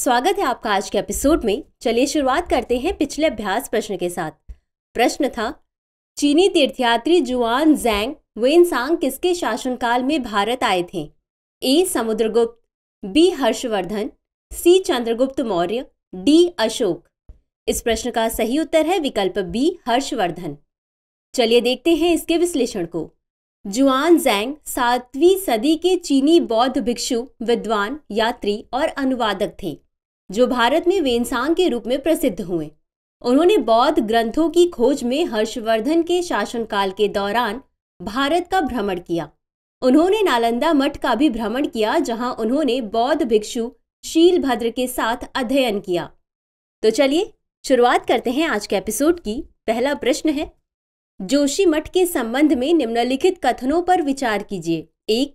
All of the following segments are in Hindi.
स्वागत है आपका आज के एपिसोड में चलिए शुरुआत करते हैं पिछले अभ्यास प्रश्न के साथ प्रश्न था चीनी तीर्थयात्री जुआन जैंग वेनसांग किसके शासनकाल में भारत आए थे A Samudragupta B Harshvardhan C Chandragupta Maurya D Ashoka इस प्रश्न का सही उत्तर है विकल्प बी हर्षवर्धन चलिए देखते हैं इसके विश्लेषण को जुआन जैंग सातवीं सदी के चीनी बौद्ध भिक्षु विद्वान यात्री और अनुवादक थे जो भारत में वेनसांग के रूप में प्रसिद्ध हुए उन्होंने बौद्ध ग्रंथों की खोज में हर्षवर्धन के शासनकाल के दौरान भारत का भ्रमण किया उन्होंने नालंदा मठ का भी भ्रमण किया जहां उन्होंने बौद्ध भिक्षु शीलभद्र के साथ अध्ययन किया तो चलिए शुरुआत करते हैं आज के एपिसोड की पहला प्रश्न है जोशी मठ के संबंध में निम्नलिखित कथनों पर विचार कीजिए एक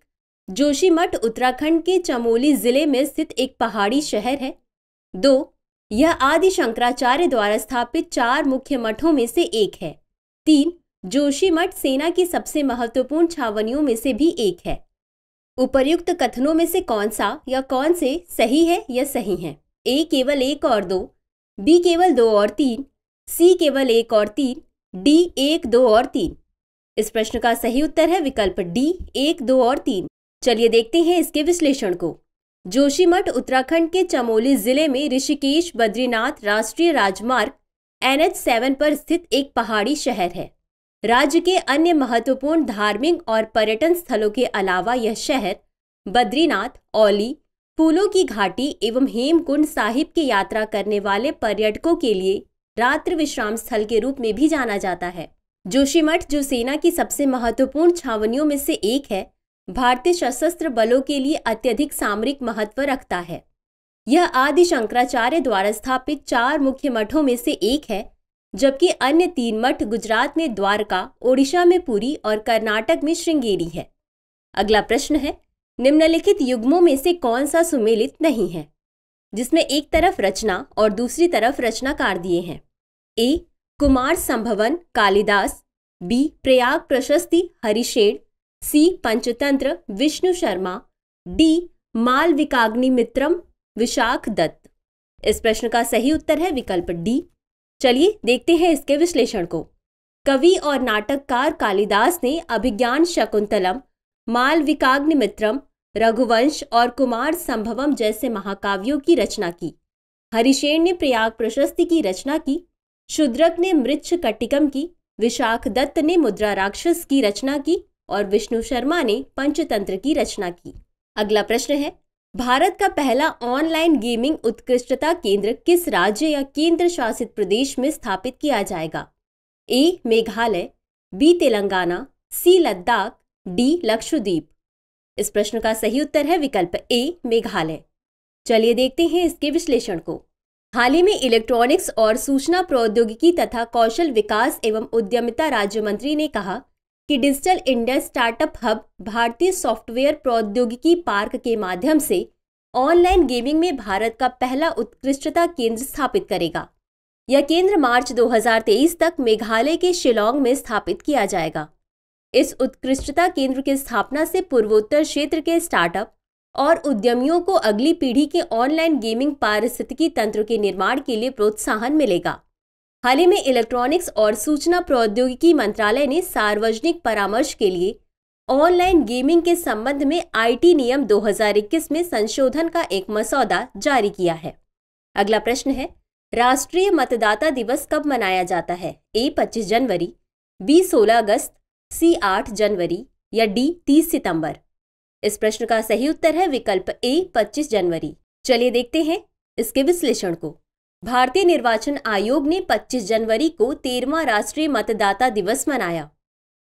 जोशी मठ उत्तराखंड के चमोली जिले में स्थित एक पहाड़ी शहर है दो यह आदि शंकराचार्य द्वारा स्थापित चार मुख्य मठों में से एक है तीन जोशी मठ सेना की सबसे महत्वपूर्ण छावनियों में से भी एक है उपर्युक्त कथनों में से कौन सा या कौन से सही है या सही है ए केवल एक और दो बी केवल दो और तीन सी केवल एक और तीन डी एक दो और तीन इस प्रश्न का सही उत्तर है विकल्प डी एक दो और तीन चलिए देखते हैं इसके विश्लेषण को जोशीमठ उत्तराखंड के चमोली जिले में ऋषिकेश बद्रीनाथ राष्ट्रीय राजमार्ग एन एच सेवन पर स्थित एक पहाड़ी शहर है राज्य के अन्य महत्वपूर्ण धार्मिक और पर्यटन स्थलों के अलावा यह शहर बद्रीनाथ औली फूलों की घाटी एवं हेमकुंड साहिब की यात्रा करने वाले पर्यटकों के लिए रात्र विश्राम स्थल के रूप में भी जाना जाता है जोशीमठ जो सेना की सबसे महत्वपूर्ण छावनियों में से एक है भारतीय सशस्त्र बलों के लिए अत्यधिक सामरिक महत्व रखता है यह आदि शंकराचार्य द्वारा स्थापित चार मुख्य मठों में से एक है जबकि अन्य तीन मठ गुजरात में द्वारका ओडिशा में पुरी और कर्नाटक में श्रृंगेरी है अगला प्रश्न है निम्नलिखित युग्मों में से कौन सा सुमेलित नहीं है जिसमें एक तरफ रचना और दूसरी तरफ रचनाकार दिए हैं A Kumarasambhavam Kalidas B Prayag Prashasti Harishena C Panchatantra Vishnu Sharma D Malavikagnimitram Vishakhadatta इस प्रश्न का सही उत्तर है विकल्प डी चलिए देखते हैं इसके विश्लेषण को कवि और नाटककार कालिदास ने अभिज्ञान शकुंतलम माल मित्रम रघुवंश और कुमार संभवम जैसे महाकाव्यों की रचना की हरिशेण ने प्रयाग प्रशस्ति की रचना की शुद्रक ने मृच्छ कटिकम की विशाख दत्त ने मुद्रा राक्षस की रचना की और विष्णु शर्मा ने पंचतंत्र की रचना की अगला प्रश्न है भारत का पहला ऑनलाइन गेमिंग उत्कृष्टता केंद्र किस राज्य या केंद्र शासित प्रदेश में स्थापित किया जाएगा A Meghalaya B Telangana C Ladakh D Lakshadweep इस प्रश्न का सही उत्तर है विकल्प ए मेघालय चलिए देखते हैं इसके विश्लेषण को हाल ही में इलेक्ट्रॉनिक्स और सूचना प्रौद्योगिकी तथा कौशल विकास एवं उद्यमिता राज्य मंत्री ने कहा कि डिजिटल इंडिया स्टार्टअप हब भारतीय सॉफ्टवेयर प्रौद्योगिकी पार्क के माध्यम से ऑनलाइन गेमिंग में भारत का पहला उत्कृष्टता केंद्र स्थापित करेगा यह केंद्र मार्च 2023 तक मेघालय के शिलोंग में स्थापित किया जाएगा इस उत्कृष्टता केंद्र की के स्थापना से पूर्वोत्तर क्षेत्र के स्टार्टअप और उद्यमियों को अगली पीढ़ी के ऑनलाइन गेमिंग पारिस्थितिकी तंत्र के निर्माण के लिए प्रोत्साहन मिलेगा हाल ही में इलेक्ट्रॉनिक्स और सूचना प्रौद्योगिकी मंत्रालय ने सार्वजनिक परामर्श के लिए ऑनलाइन गेमिंग के संबंध में आईटी नियम 2021 में संशोधन का एक मसौदा जारी किया है अगला प्रश्न है राष्ट्रीय मतदाता दिवस कब मनाया जाता है ए 25 जनवरी बी 16 अगस्त सी 8 जनवरी या डी 30 सितंबर इस प्रश्न का सही उत्तर है विकल्प ए 25 जनवरी चलिए देखते हैं इसके विश्लेषण को भारतीय निर्वाचन आयोग ने 25 जनवरी को तेरवा राष्ट्रीय मतदाता दिवस मनाया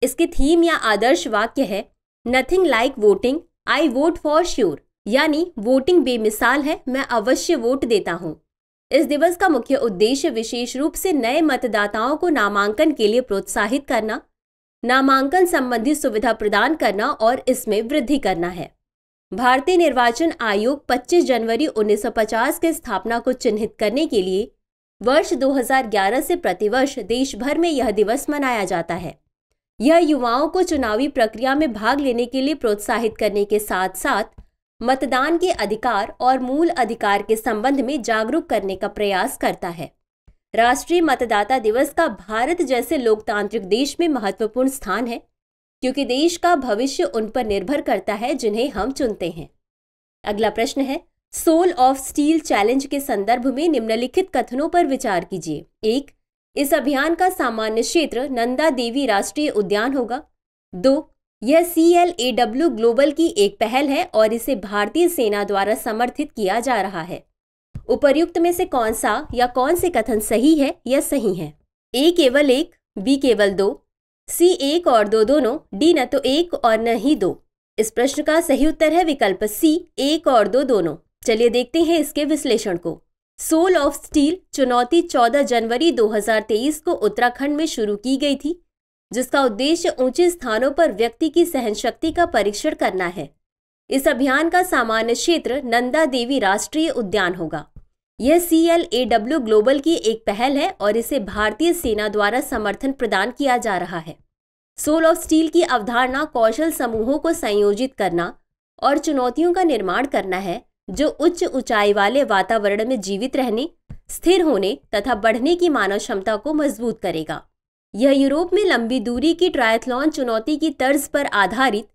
इसके थीम या आदर्श वाक्य है nothing like voting I vote for sure यानी वोटिंग बेमिसाल है मैं अवश्य वोट देता हूँ इस दिवस का मुख्य उद्देश्य विशेष रूप से नए मतदाताओं को नामांकन के लिए प्रोत्साहित करना नामांकन संबंधी सुविधा प्रदान करना और इसमें वृद्धि करना है भारतीय निर्वाचन आयोग 25 जनवरी 1950 के स्थापना को चिन्हित करने के लिए वर्ष 2011 से प्रतिवर्ष देश भर में यह दिवस मनाया जाता है यह युवाओं को चुनावी प्रक्रिया में भाग लेने के लिए प्रोत्साहित करने के साथ साथ मतदान के अधिकार और मूल अधिकार के संबंध में जागरूक करने का प्रयास करता है राष्ट्रीय मतदाता दिवस का भारत जैसे लोकतांत्रिक देश में महत्वपूर्ण स्थान है क्योंकि देश का भविष्य उन पर निर्भर करता है जिन्हें हम चुनते हैं अगला प्रश्न है सोल ऑफ स्टील चैलेंज के संदर्भ में निम्नलिखित कथनों पर विचार कीजिए एक इस अभियान का सामान्य क्षेत्र नंदा देवी राष्ट्रीय उद्यान होगा दो यह C L A W global की एक पहल है और इसे भारतीय सेना द्वारा समर्थित किया जा रहा है उपर्युक्त में से कौन सा या कौन से कथन सही है या सही है ए केवल एक बी केवल दो सी एक और दो दोनों डी न तो एक और न ही दो इस प्रश्न का सही उत्तर है विकल्प सी एक और दो दोनों चलिए देखते हैं इसके विश्लेषण को सोल ऑफ स्टील चुनौती 14 जनवरी 2023 को उत्तराखंड में शुरू की गई थी जिसका उद्देश्य ऊंचे स्थानों पर व्यक्ति की सहन शक्ति का परीक्षण करना है इस अभियान का सामान्य क्षेत्र नंदा देवी राष्ट्रीय उद्यान होगा यह C L A W global की एक पहल है और इसे भारतीय सेना द्वारा समर्थन प्रदान किया जा रहा है सोल ऑफ स्टील की अवधारणा कौशल समूहों को संयोजित करना और चुनौतियों का निर्माण करना है जो उच्च ऊंचाई वाले वातावरण में जीवित रहने स्थिर होने तथा बढ़ने की मानव क्षमता को मजबूत करेगा यह यूरोप में लंबी दूरी की ट्रायथलॉन चुनौती की तर्ज पर आधारित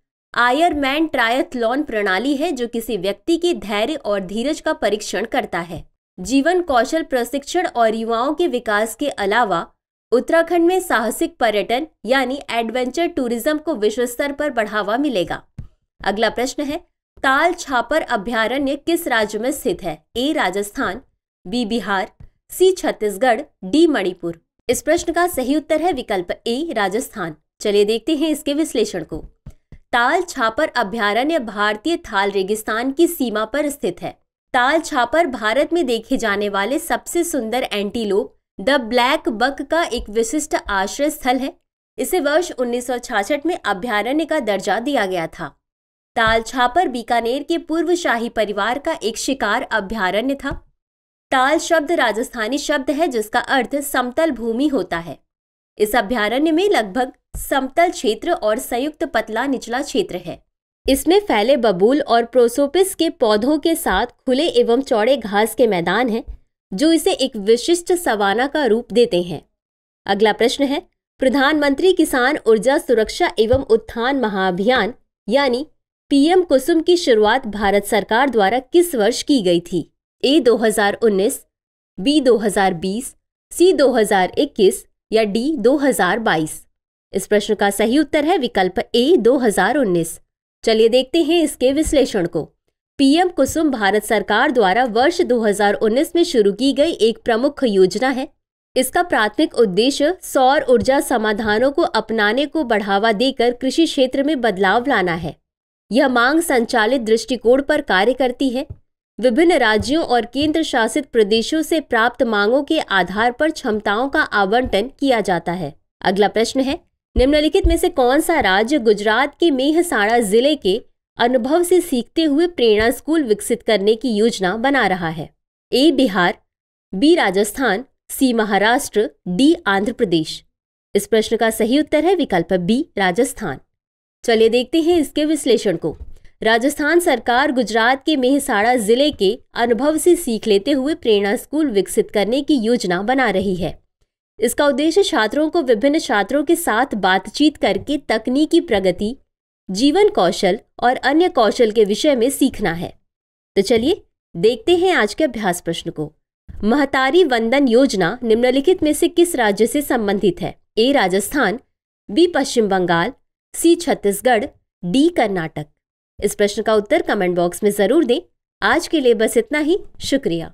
आयरमैन ट्रायथलॉन प्रणाली है जो किसी व्यक्ति की धैर्य और धीरज का परीक्षण करता है जीवन कौशल प्रशिक्षण और युवाओं के विकास के अलावा उत्तराखंड में साहसिक पर्यटन यानी एडवेंचर टूरिज्म को विश्व स्तर पर बढ़ावा मिलेगा अगला प्रश्न है ताल छापर अभ्यारण्य किस राज्य में स्थित है A Rajasthan B Bihar C Chhattisgarh D Manipur इस प्रश्न का सही उत्तर है विकल्प ए राजस्थान चलिए देखते हैं इसके विश्लेषण को ताल छापर अभ्यारण्य भारतीय थाल रेगिस्तान की सीमा पर स्थित है ताल छापर भारत में देखे जाने वाले सबसे सुंदर एंटीलोप द ब्लैक बक का एक विशिष्ट आश्रय स्थल है इसे वर्ष 1966 में अभ्यारण्य का दर्जा दिया गया था ताल छापर बीकानेर के पूर्व शाही परिवार का एक शिकार अभ्यारण्य था ताल शब्द राजस्थानी शब्द है जिसका अर्थ समतल भूमि होता है इस अभ्यारण्य में लगभग समतल क्षेत्र और संयुक्त पतला निचला क्षेत्र है इसमें फैले बबूल और प्रोसोपिस के पौधों के साथ खुले एवं चौड़े घास के मैदान हैं जो इसे एक विशिष्ट सवाना का रूप देते हैं अगला प्रश्न है प्रधानमंत्री किसान ऊर्जा सुरक्षा एवं उत्थान महाअभियान यानी पीएम कुसुम की शुरुआत भारत सरकार द्वारा किस वर्ष की गई थी ए 2019, बी 2020, सी 2021 या डी 2022? इस प्रश्न का सही उत्तर है विकल्प ए 2019। चलिए देखते हैं इसके विश्लेषण को पीएम कुसुम भारत सरकार द्वारा वर्ष 2019 में शुरू की गई एक प्रमुख योजना है इसका प्राथमिक उद्देश्य सौर ऊर्जा समाधानों को अपनाने को बढ़ावा देकर कृषि क्षेत्र में बदलाव लाना है यह मांग संचालित दृष्टिकोण पर कार्य करती है विभिन्न राज्यों और केंद्र शासित प्रदेशों से प्राप्त मांगों के आधार पर क्षमताओं का आवंटन किया जाता है अगला प्रश्न है निम्नलिखित में से कौन सा राज्य गुजरात के मेहसाणा जिले के अनुभव से सीखते हुए प्रेरणा स्कूल विकसित करने की योजना बना रहा है A Bihar B Rajasthan C Maharashtra D Andhra Pradesh इस प्रश्न का सही उत्तर है विकल्प बी राजस्थान चलिए देखते हैं इसके विश्लेषण को राजस्थान सरकार गुजरात के मेहसाणा जिले के अनुभव से सीख लेते हुए प्रेरणा स्कूल विकसित करने की योजना बना रही है इसका उद्देश्य छात्रों को विभिन्न छात्रों के साथ बातचीत करके तकनीकी प्रगति जीवन कौशल और अन्य कौशल के विषय में सीखना है तो चलिए देखते हैं आज के अभ्यास प्रश्न को महतारी वंदन योजना निम्नलिखित में से किस राज्य से संबंधित है A Rajasthan B Paschim Bangal C Chhattisgarh D Karnataka इस प्रश्न का उत्तर कमेंट बॉक्स में जरूर दें आज के लिए बस इतना ही शुक्रिया